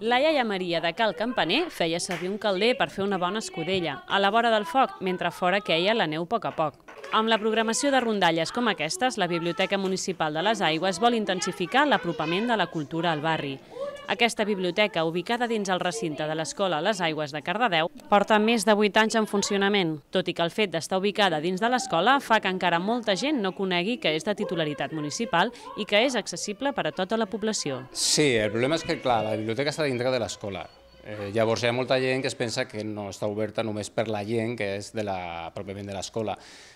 La iaia Maria de Cal Campaner feia servir un calder per fer una bona escudella, a la vora del foc, mentre fora queia la neu a poc a poc. Amb la programació de rondalles com aquestes, la Biblioteca Municipal de les Aigües vol intensificar l'apropament de la cultura al barri. Aquesta biblioteca, ubicada dins el recinte de l'Escola Les Aigües de Cardedeu, porta més de 8 anys en funcionament, tot i que el fet d'estar ubicada dins de l'escola fa que encara molta gent no conegui que és de titularitat municipal i que és accessible per a tota la població. Sí, el problema és que, clar, la biblioteca està dintre de l'escola, Eh, llavors hi ha molta gent que es pensa que no està oberta només per la gent que és de la, pròpiament de l'escola,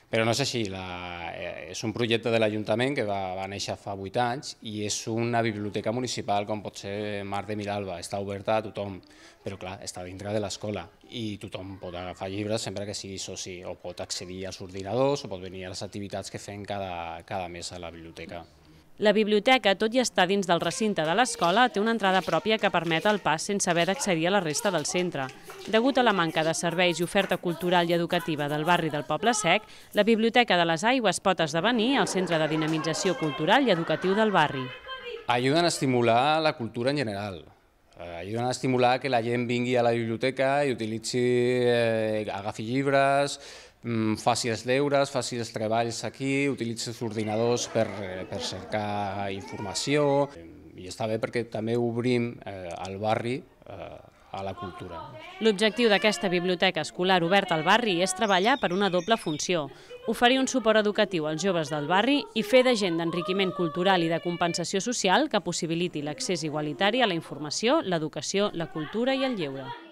però no és així. La, eh, és un projecte de l'Ajuntament que va, va néixer fa 8 anys i és una biblioteca municipal com pot ser Mar de Miralba, està oberta a tothom, però clar, està dintre de l'escola i tothom pot agafar llibres sempre que sigui soci, o pot accedir als ordinadors o pot venir a les activitats que fem cada, cada mes a la biblioteca. La biblioteca, tot i estar dins del recinte de l'escola, té una entrada pròpia que permet el pas sense haver d'accedir a la resta del centre. Degut a la manca de serveis i oferta cultural i educativa del barri del Poble Sec, la Biblioteca de les Aigües pot esdevenir el centre de dinamització cultural i educatiu del barri. Ajuden a estimular la cultura en general. Eh, ajuden a estimular que la gent vingui a la biblioteca i utilitzi, eh, agafi llibres, Mm, faci els deures, faci els treballs aquí, utilitzi els ordinadors per, eh, per cercar informació eh, i està bé perquè també obrim eh, el barri eh, a la cultura. L'objectiu d'aquesta biblioteca escolar oberta al barri és treballar per una doble funció, oferir un suport educatiu als joves del barri i fer de gent d'enriquiment cultural i de compensació social que possibiliti l'accés igualitari a la informació, l'educació, la cultura i el lleure.